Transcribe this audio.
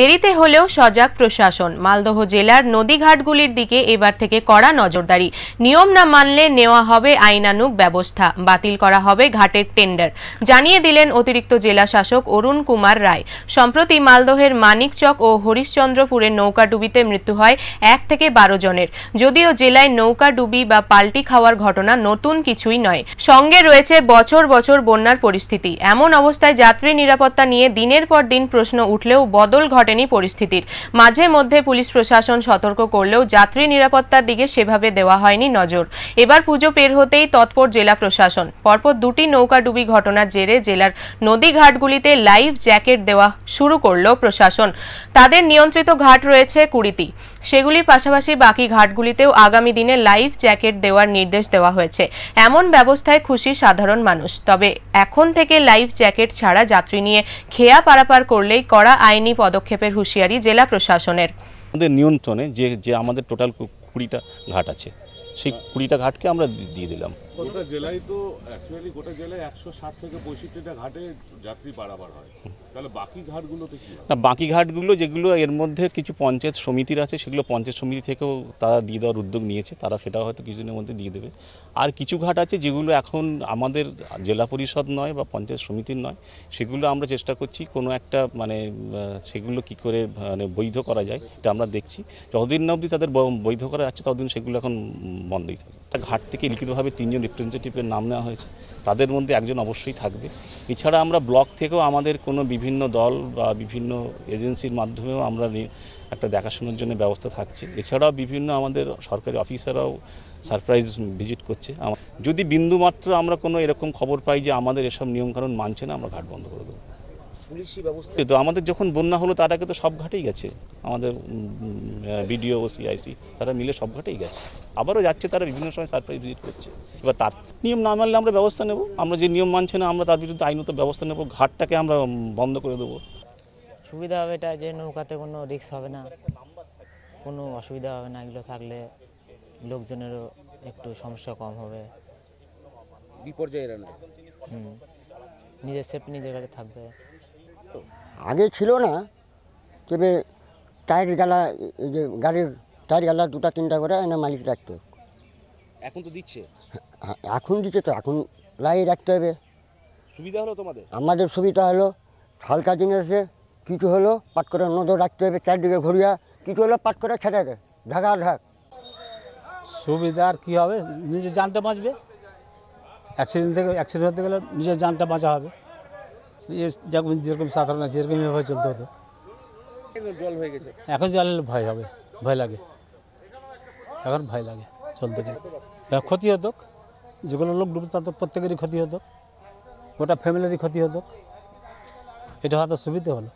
দেরিতে হলেও সজাগ প্রশাসন মালদহ জেলার নদীঘাটগুলির দিকে এবার থেকে কড়া নজরদারি নিয়ম না মানলে নেওয়া হবে আইনানুক ব্যবস্থা বাতিল করা হবে ঘাটের টেন্ডার জানিয়ে দিলেন অতিরিক্ত জেলা শাসক অরুণ কুমার রায় সম্প্রতি মালদহের মানিকচক ও হরিশ্চন্দ্রপুরের নৌকাডুবিতে মৃত্যু হয় এক থেকে বারো জনের যদিও জেলায় নৌকাডুবি বা পাল্টি খাওয়ার ঘটনা নতুন কিছুই নয় সঙ্গে রয়েছে বছর বছর বন্যার পরিস্থিতি এমন অবস্থায় যাত্রী নিরাপত্তা নিয়ে দিনের পর দিন প্রশ্ন উঠলেও বদল ঘটে ঘটেনি পরিস্থিতির মাঝে মধ্যে পুলিশ প্রশাসন সতর্ক করলেও যাত্রী নিরাপত্তার দিকে সেভাবে দেওয়া হয়নি নজর এবার পুজো পের হতেই তৎপর জেলা প্রশাসন পরপর দুটি নৌকা ডুবি ঘটনার জেরে জেলার নদী ঘাটগুলিতে লাইফ জ্যাকেট দেওয়া শুরু করল প্রশাসন তাদের নিয়ন্ত্রিত ঘাট রয়েছে কুড়িটি সেগুলির পাশাপাশি বাকি ঘাটগুলিতেও আগামী দিনে লাইফ জ্যাকেট দেওয়ার নির্দেশ দেওয়া হয়েছে এমন ব্যবস্থায় খুশি সাধারণ মানুষ তবে এখন থেকে লাইফ জ্যাকেট ছাড়া যাত্রী নিয়ে খেয়া পারাপার করলেই কড়া আইনি পদক্ষেপ পদক্ষেপের হুঁশিয়ারি জেলা প্রশাসনের আমাদের নিয়ন্ত্রণে যে যে আমাদের টোটাল কুড়িটা ঘাট আছে সেই কুড়িটা ঘাটকে আমরা দিয়ে দিলাম গোটা জেলায় তো অ্যাকচুয়ালি গোটা জেলায় একশো ষাট থেকে পঁয়ষট্টিটা ঘাটে যাত্রী বাড়াবার হয় তাহলে বাকি ঘাটগুলোতে না বাকি ঘাটগুলো যেগুলো এর মধ্যে কিছু পঞ্চায়েত সমিতির আছে সেগুলো পঞ্চায়েত সমিতি থেকেও তারা দিয়ে দেওয়ার উদ্যোগ নিয়েছে তারা সেটা হয়তো কিছুদিনের মধ্যে দিয়ে দেবে আর কিছু ঘাট আছে যেগুলো এখন আমাদের জেলা পরিষদ নয় বা পঞ্চায়েত সমিতির নয় সেগুলো আমরা চেষ্টা করছি কোনো একটা মানে সেগুলো কি করে মানে বৈধ করা যায় এটা আমরা দেখছি যতদিন না অবধি তাদের বৈধ করা যাচ্ছে ততদিন সেগুলো এখন বন্ধই থাকে ঘাট থেকে লিখিতভাবে তিনজন রিপ্রেজেন্টেটিভের নাম নেওয়া হয়েছে তাদের মধ্যে একজন অবশ্যই থাকবে এছাড়া আমরা ব্লক থেকেও আমাদের কোনো বিভিন্ন দল বা বিভিন্ন এজেন্সির মাধ্যমেও আমরা একটা দেখাশোনার জন্য ব্যবস্থা থাকছে এছাড়াও বিভিন্ন আমাদের সরকারি অফিসাররাও সারপ্রাইজ ভিজিট করছে যদি বিন্দুমাত্র আমরা কোনো এরকম খবর পাই যে আমাদের এসব নিয়মকানুন মানছে না আমরা ঘাট বন্ধ করে দেবো পুলিশি ব্যবস্থা তো আমাদের যখন বন্যা হলো তার আগে তো সব ঘাটেই গেছে আমাদের বিডিও ও সিআইসি তারা মিলে সব ঘাটেই গেছে আবারও যাচ্ছে তারা বিভিন্ন সময় সারপ্রাইজ ভিজিট করছে এবার তার নিয়ম না মানলে আমরা ব্যবস্থা নেব আমরা যে নিয়ম মানছে না আমরা তার বিরুদ্ধে আইনত ব্যবস্থা নেব ঘাটটাকে আমরা বন্ধ করে দেবো সুবিধা হবে এটা যে নৌকাতে কোনো রিস্ক হবে না কোনো অসুবিধা হবে না এগুলো থাকলে লোকজনেরও একটু সমস্যা কম হবে বিপর্যয় এড়ানো নিজের সেফটি নিজের কাছে থাকবে আগে ছিল না তবে টায়ার গালা এই যে গাড়ির টায়ার গালা দুটা তিনটা করে এনে মালিক রাখতে এখন তো দিচ্ছে হ্যাঁ, হ্যাঁ, এখন দিচ্ছে তো এখন লাই রাখতে হবে সুবিধা হলো তোমাদের আমাদের সুবিধা হলো হালকা জিনিসে কিছু হলো পাট করে নজর রাখতে হবে চারদিকে ঘুরিয়া কিছু হলো পাট করে ছেড়ে ঢাকা ঢাক সুবিধা আর কী হবে নিজে জানটা বাঁচবে অ্যাক্সিডেন্ট থেকে অ্যাক্সিডেন্ট হতে গেলে নিজের জানটা বাঁচা হবে যেরকম যেরকম সাধারণ আছে এরকম এভাবে চলতে হতো জল হয়ে গেছে এখন জল ভয় হবে ভয় লাগে এখন ভয় লাগে চলতে গেলে ক্ষতি হতো যেগুলো লোক ডুবে তো প্রত্যেকেরই ক্ষতি হতো গোটা ফ্যামিলিরই ক্ষতি হতো এটা হয়তো সুবিধে হলো